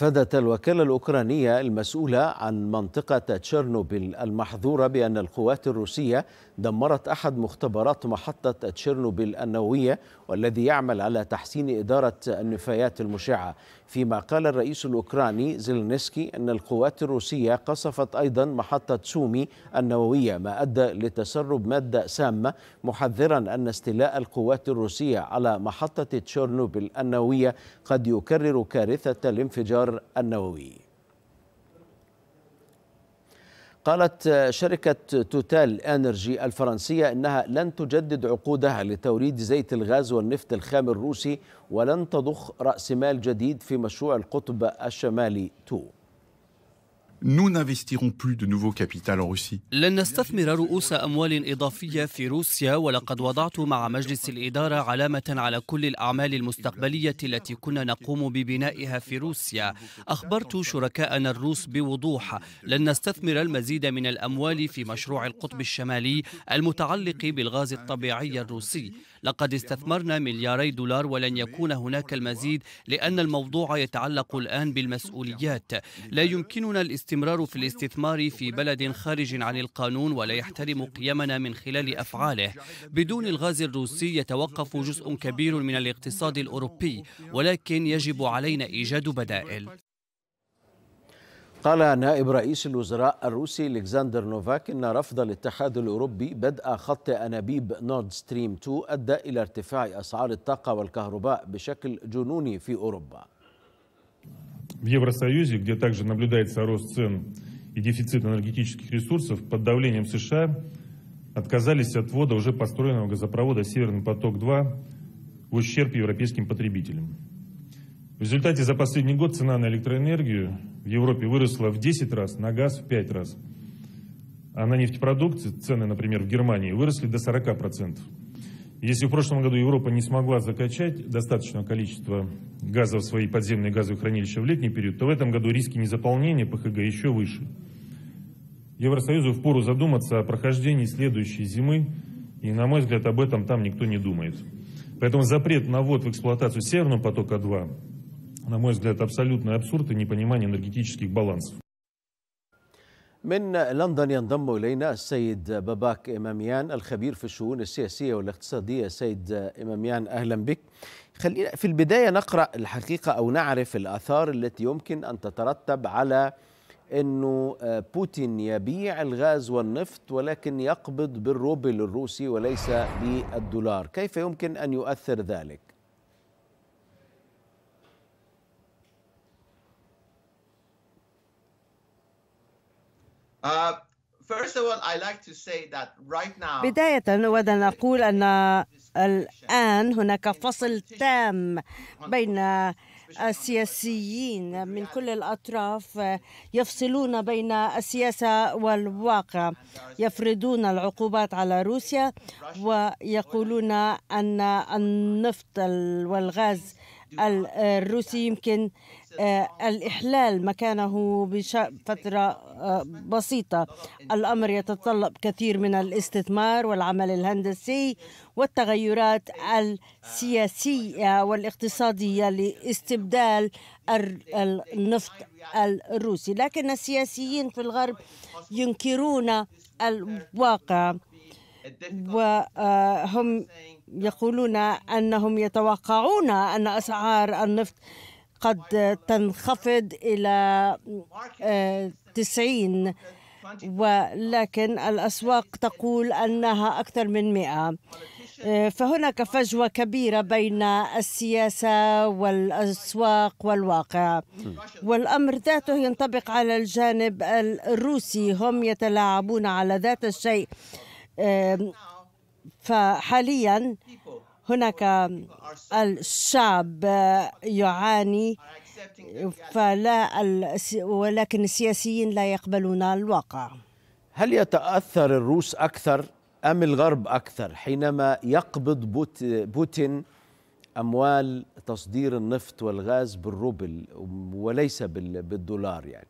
أفادت الوكالة الأوكرانية المسؤولة عن منطقة تشيرنوبيل المحظورة بأن القوات الروسية دمرت أحد مختبرات محطة تشيرنوبيل النووية والذي يعمل على تحسين إدارة النفايات المشعة فيما قال الرئيس الأوكراني زيلنسكي أن القوات الروسية قصفت أيضا محطة سومي النووية ما أدى لتسرب مادة سامة محذرا أن استيلاء القوات الروسية على محطة تشيرنوبل النووية قد يكرر كارثة الانفجار النووي قالت شركة توتال انرجي الفرنسية انها لن تجدد عقودها لتوريد زيت الغاز والنفط الخام الروسي ولن تضخ راس مال جديد في مشروع القطب الشمالي 2 لن
نستثمر رؤوس أموال إضافية في روسيا ولقد وضعت مع مجلس الإدارة علامة على كل الأعمال المستقبلية التي كنا نقوم ببنائها في روسيا أخبرت شركاءنا الروس بوضوح لن نستثمر المزيد من الأموال في مشروع القطب الشمالي المتعلق بالغاز الطبيعي الروسي لقد استثمرنا ملياري دولار ولن يكون هناك المزيد لأن الموضوع يتعلق الآن بالمسؤوليات لا يمكننا الاستمرار في الاستثمار في بلد خارج عن القانون ولا يحترم قيمنا من خلال أفعاله بدون الغاز الروسي يتوقف جزء كبير من الاقتصاد الأوروبي ولكن يجب علينا إيجاد بدائل
قال نائب رئيس الوزراء الروسي الكسندر نوفاك ان رفض الاتحاد الاوروبي بدء خط انابيب نورد ستريم 2 ادى الى ارتفاع اسعار الطاقه والكهرباء بشكل جنوني في اوروبا.
В Евросоюзе, где также наблюдается рост цен и дефицит энергетических ресурсов, под давлением США отказались от ввода уже построенного газопровода «Северный поток-2» в ущерб европейским потребителям. В результате за последний год цена на электроэнергию в Европе выросла в 10 раз, на газ в 5 раз. А на нефтепродукты цены, например, в Германии выросли до 40%. Если в прошлом году Европа не смогла закачать достаточное количество газа в свои подземные газовые хранилища в летний период, то в этом году риски незаполнения ПХГ еще выше. Евросоюзу впору задуматься о прохождении следующей зимы, и, на мой взгляд, об этом там никто не думает. Поэтому запрет на ввод в эксплуатацию Северного потока-2 на мой взгляд, абсолютный абсурд и непонимание энергетических балансов.
من لندن ينضم إلينا السيد باباك إماميان الخبير في الشؤون السياسية والاقتصادية سيد إماميان أهلا بك خلينا في البداية نقرأ الحقيقة أو نعرف الآثار التي يمكن أن تترتب على أنه بوتين يبيع الغاز والنفط ولكن يقبض بالروبل الروسي وليس بالدولار كيف يمكن أن يؤثر ذلك؟
Uh,
بداية أود أن أقول أن الآن هناك فصل تام بين السياسيين من كل الأطراف يفصلون بين السياسة والواقع يفرضون العقوبات على روسيا ويقولون أن النفط والغاز الروسي يمكن آه، الإحلال مكانه بفترة آه، بسيطة الأمر يتطلب كثير من الاستثمار والعمل الهندسي والتغيرات السياسية والاقتصادية لاستبدال النفط الروسي لكن السياسيين في الغرب ينكرون الواقع وهم آه، يقولون أنهم يتوقعون أن أسعار النفط قد تنخفض إلى 90 آه، ولكن الأسواق تقول أنها أكثر من 100 آه، فهناك فجوة كبيرة بين السياسة والأسواق والواقع والأمر ذاته ينطبق على الجانب الروسي هم يتلاعبون على ذات الشيء آه، فحاليا هناك الشعب يعاني فلا ولكن السياسيين لا يقبلون الواقع
هل يتأثر الروس أكثر أم الغرب أكثر حينما يقبض بوتين أموال تصدير النفط والغاز بالروبل وليس
بالدولار يعني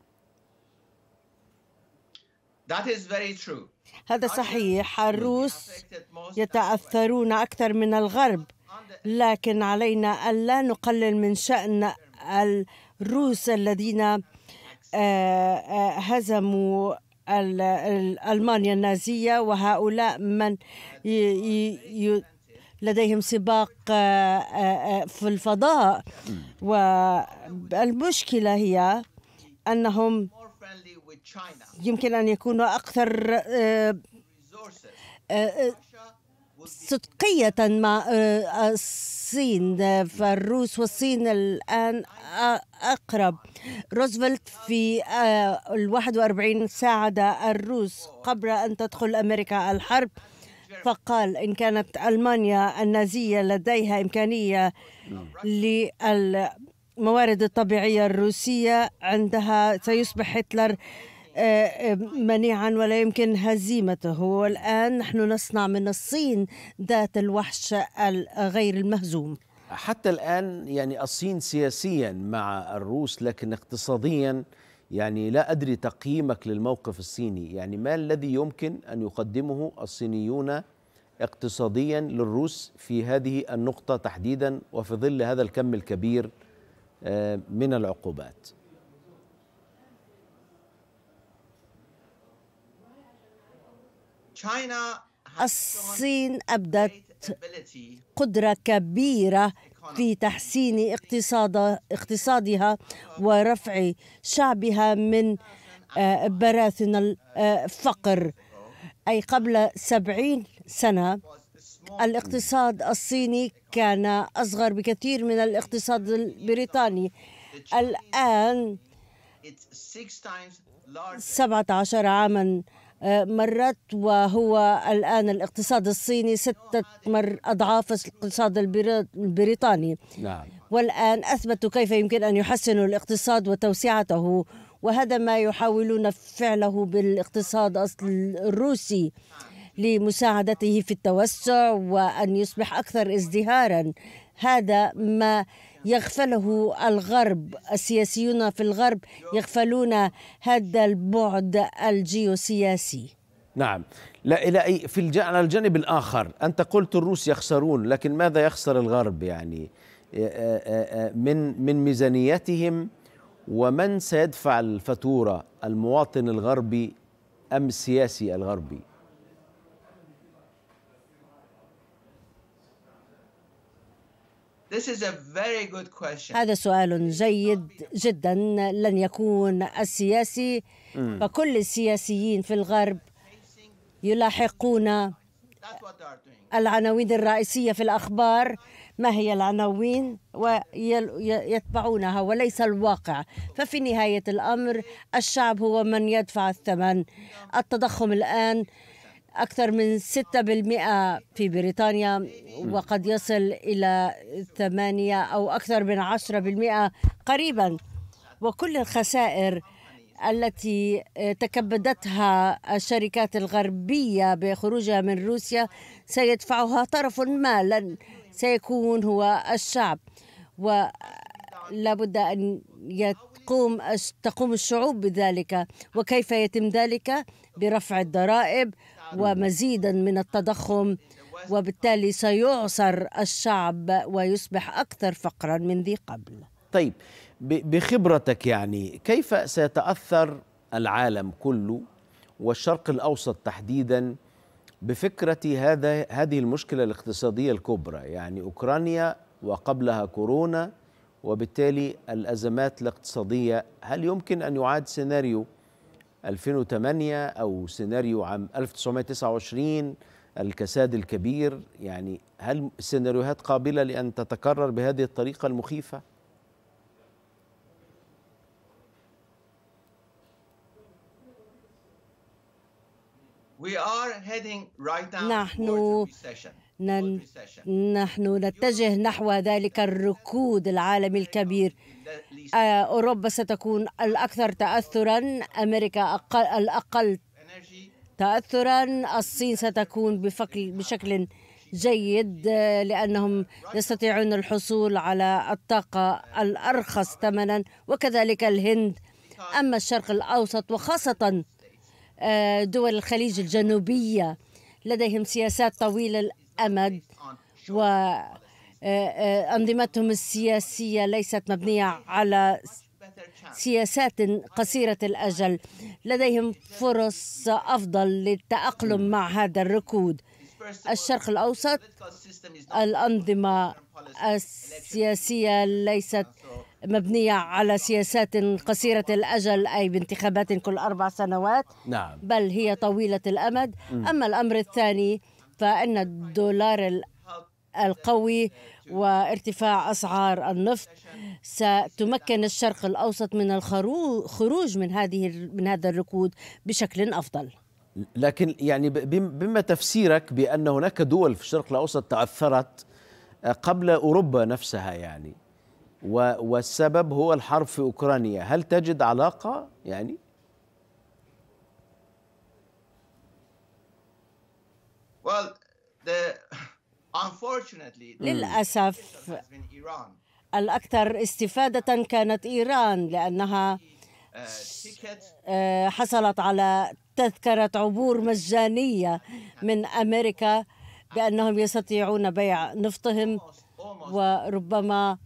That is very true.
هذا صحيح الروس يتأثرون أكثر من الغرب لكن علينا ألا نقلل من شأن الروس الذين آه، آه، هزموا ألمانيا النازية وهؤلاء من لديهم سباق آه، في الفضاء hmm. والمشكلة هي أنهم يمكن أن يكونوا أكثر آه، آه، صدقية مع آه، الصين فالروس والصين الآن أقرب روزفلت في الواحد وأربعين ساعد الروس قبل أن تدخل أمريكا الحرب فقال إن كانت ألمانيا النازية لديها إمكانية للموارد الطبيعية الروسية عندها سيصبح هتلر آه، آه، منيعا ولا يمكن هزيمته والآن نحن نصنع من الصين ذات الوحش غير المهزوم
حتى الآن يعني الصين سياسيا مع الروس لكن اقتصاديا يعني لا أدري تقييمك للموقف الصيني يعني ما الذي يمكن أن يقدمه الصينيون اقتصاديا للروس في هذه النقطة تحديدا وفي ظل هذا الكم الكبير آه، من العقوبات
الصين أبدت قدرة كبيرة في تحسين اقتصاد اقتصادها ورفع شعبها من آه، براثن الفقر آه، أي قبل سبعين سنة الاقتصاد الصيني كان أصغر بكثير من الاقتصاد البريطاني الآن 17 عاما مرات وهو الآن الاقتصاد الصيني ستة مر أضعاف الاقتصاد البريطاني نعم. والآن أثبتوا كيف يمكن أن يحسنوا الاقتصاد وتوسعته وهذا ما يحاولون فعله بالاقتصاد الروسي لمساعدته في التوسع وأن يصبح أكثر ازدهارا هذا ما يغفله الغرب السياسيون في الغرب يغفلون هذا البعد الجيوسياسي
نعم لا إلى في الج... على الجانب الآخر أنت قلت الروس يخسرون لكن ماذا يخسر الغرب يعني آه، آه، آه، من من ميزانيتهم ومن سيدفع الفاتورة المواطن الغربي أم السياسي الغربي
هذا
سؤال جيد جدا لن يكون السياسي فكل السياسيين في الغرب يلاحقون العناوين الرئيسية في الأخبار ما هي العناوين ويتبعونها وليس الواقع ففي نهاية الأمر الشعب هو من يدفع الثمن التضخم الآن أكثر من 6% في بريطانيا وقد يصل إلى 8 أو أكثر من 10% قريبا وكل الخسائر التي تكبدتها الشركات الغربية بخروجها من روسيا سيدفعها طرف ما لن سيكون هو الشعب ولا بد أن يتقوم تقوم الشعوب بذلك وكيف يتم ذلك برفع الضرائب ومزيدا من التضخم وبالتالي سيعصر الشعب ويصبح أكثر فقرا من ذي قبل
طيب بخبرتك يعني كيف سيتأثر العالم كله والشرق الأوسط تحديدا بفكرة هذا هذه المشكلة الاقتصادية الكبرى يعني أوكرانيا وقبلها كورونا وبالتالي الأزمات الاقتصادية هل يمكن أن يعاد سيناريو 2008 أو سيناريو عام 1929 الكساد الكبير يعني هل السيناريوهات قابلة لأن تتكرر بهذه الطريقة المخيفة؟
We are
heading right now نحن نحن
نتجه نحو ذلك الركود العالمي الكبير آه، أوروبا ستكون الأكثر تأثرا أمريكا أقل الأقل تأثرا الصين ستكون بفكل... بشكل جيد آه، لأنهم يستطيعون الحصول على الطاقة الأرخص ثمنا وكذلك الهند أما الشرق الأوسط وخاصة آه، دول الخليج الجنوبية لديهم سياسات طويلة أمد وأنظمتهم آه، آه، السياسية ليست مبنية على سياسات قصيرة الأجل لديهم فرص أفضل للتأقلم مع هذا الركود الشرق الأوسط الأنظمة السياسية ليست مبنية على سياسات قصيرة الأجل أي بانتخابات كل أربع سنوات نعم. بل هي طويلة الأمد م. أما الأمر الثاني فإن الدولار القوي وارتفاع أسعار النفط ستمكن الشرق الأوسط من الخروج من هذه من هذا الركود بشكل أفضل
لكن يعني بما تفسيرك بأن هناك دول في الشرق الأوسط تعثرت آه، قبل أوروبا نفسها يعني والسبب هو الحرب في أوكرانيا هل تجد علاقة يعني؟
للأسف
الأكثر استفادة كانت إيران لأنها uh, آه، حصلت على تذكرة عبور مجانية من أمريكا بأنهم يستطيعون بيع نفطهم وربما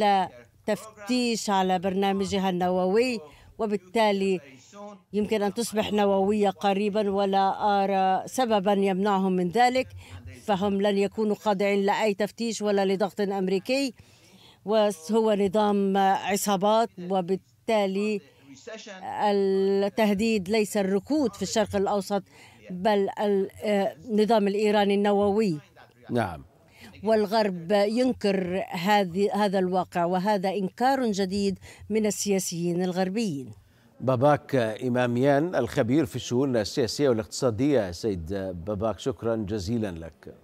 لا تفتيش على برنامجها النووي وبالتالي يمكن أن تصبح نووية قريبا ولا أرى سببا يمنعهم من ذلك فهم لن يكونوا خاضعين لأي تفتيش ولا لضغط أمريكي وهو نظام عصابات وبالتالي التهديد ليس الركود في الشرق الأوسط بل آه، النظام الإيراني النووي نعم والغرب ينكر هذا الواقع وهذا إنكار جديد من السياسيين الغربيين
باباك إماميان الخبير في الشؤون السياسية والاقتصادية سيد باباك شكرا جزيلا لك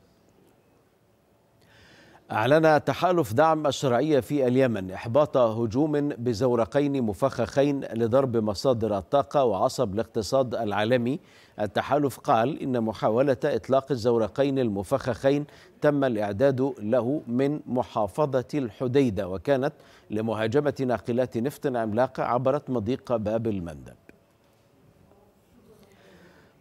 أعلن تحالف دعم الشرعية في اليمن إحباط هجوم بزورقين مفخخين لضرب مصادر الطاقة وعصب الاقتصاد العالمي التحالف قال إن محاولة إطلاق الزورقين المفخخين تم الإعداد له من محافظة الحديدة وكانت لمهاجمة ناقلات نفط عملاقة عبرت مضيق باب المندب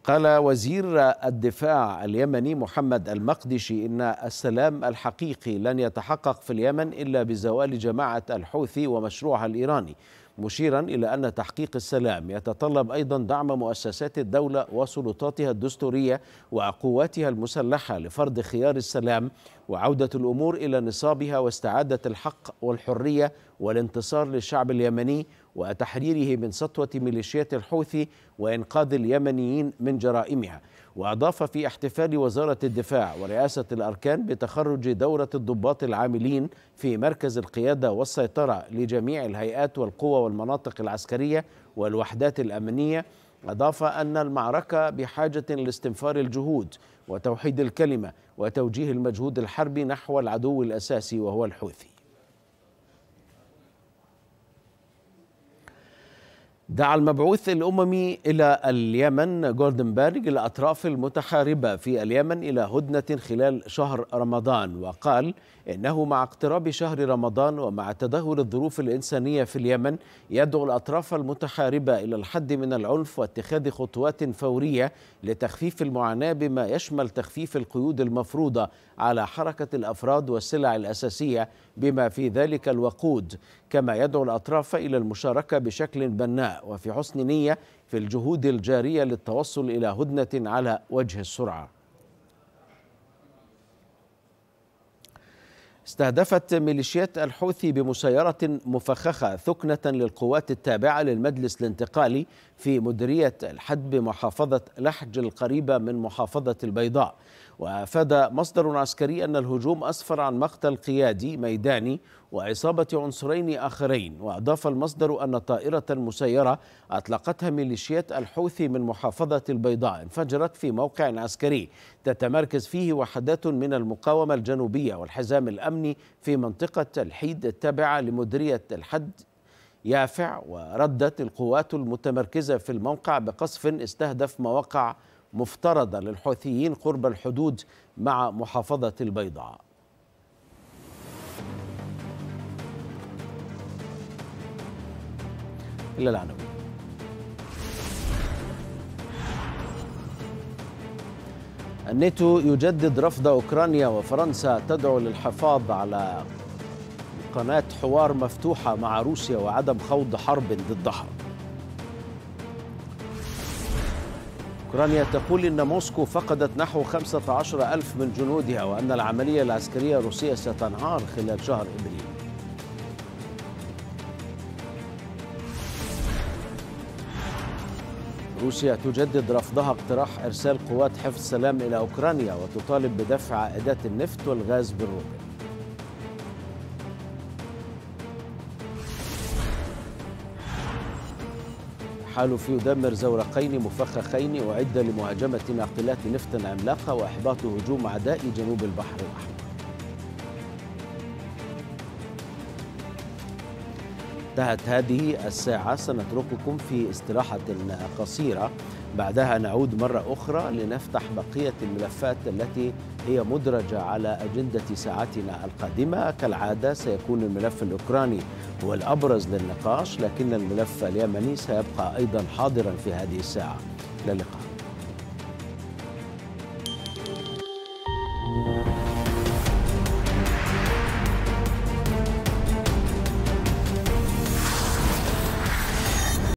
قال وزير الدفاع اليمني محمد المقدشي ان السلام الحقيقي لن يتحقق في اليمن الا بزوال جماعه الحوثي ومشروعها الايراني مشيرا الى ان تحقيق السلام يتطلب ايضا دعم مؤسسات الدوله وسلطاتها الدستوريه وقواتها المسلحه لفرض خيار السلام وعوده الامور الى نصابها واستعاده الحق والحريه والانتصار للشعب اليمني وتحريره من سطوة ميليشيات الحوثي وإنقاذ اليمنيين من جرائمها وأضاف في احتفال وزارة الدفاع ورئاسة الأركان بتخرج دورة الضباط العاملين في مركز القيادة والسيطرة لجميع الهيئات والقوى والمناطق العسكرية والوحدات الأمنية أضاف أن المعركة بحاجة لاستنفار الجهود وتوحيد الكلمة وتوجيه المجهود الحربي نحو العدو الأساسي وهو الحوثي دعا المبعوث الأممي إلى اليمن بارج الأطراف المتحاربة في اليمن إلى هدنة خلال شهر رمضان وقال إنه مع اقتراب شهر رمضان ومع تدهور الظروف الإنسانية في اليمن يدعو الأطراف المتحاربة إلى الحد من العنف واتخاذ خطوات فورية لتخفيف المعاناة بما يشمل تخفيف القيود المفروضة على حركة الأفراد والسلع الأساسية بما في ذلك الوقود كما يدعو الأطراف إلى المشاركة بشكل بناء وفي حسن نية في الجهود الجارية للتوصل إلى هدنة على وجه السرعة استهدفت ميليشيات الحوثي بمسيرة مفخخة ثكنة للقوات التابعة للمجلس الانتقالي في مديرية الحد بمحافظه لحج القريبة من محافظة البيضاء وأفاد مصدر عسكري أن الهجوم أسفر عن مقتل قيادي ميداني وإصابة عنصرين آخرين وأضاف المصدر أن طائرة مسيرة أطلقتها ميليشيات الحوثي من محافظة البيضاء انفجرت في موقع عسكري تتمركز فيه وحدات من المقاومة الجنوبية والحزام الأمني في منطقة الحيد التابعة لمديرية الحد يافع وردت القوات المتمركزة في الموقع بقصف استهدف مواقع مفترضة للحوثيين قرب الحدود مع محافظة البيضاء إلى العناوين الناتو يجدد رفض أوكرانيا وفرنسا تدعو للحفاظ على قناة حوار مفتوحة مع روسيا وعدم خوض حرب ضدها أوكرانيا تقول إن موسكو فقدت نحو 15 ألف من جنودها وأن العملية العسكرية الروسية ستنهار خلال شهر إبريل روسيا تجدد رفضها اقتراح إرسال قوات حفظ سلام إلى أوكرانيا وتطالب بدفع عائدات النفط والغاز بالروبل في يدمر زورقين مفخخين أعد لمهاجمة ناقلات نفط عملاقة وإحباط هجوم عدائي جنوب البحر الأحمر انتهت هذه الساعة سنترككم في استراحة قصيرة بعدها نعود مرة أخرى لنفتح بقية الملفات التي هي مدرجة على أجندة ساعتنا القادمة كالعادة سيكون الملف الأوكراني هو الأبرز للنقاش لكن الملف اليمني سيبقى أيضا حاضرا في هذه الساعة إلى اللقاء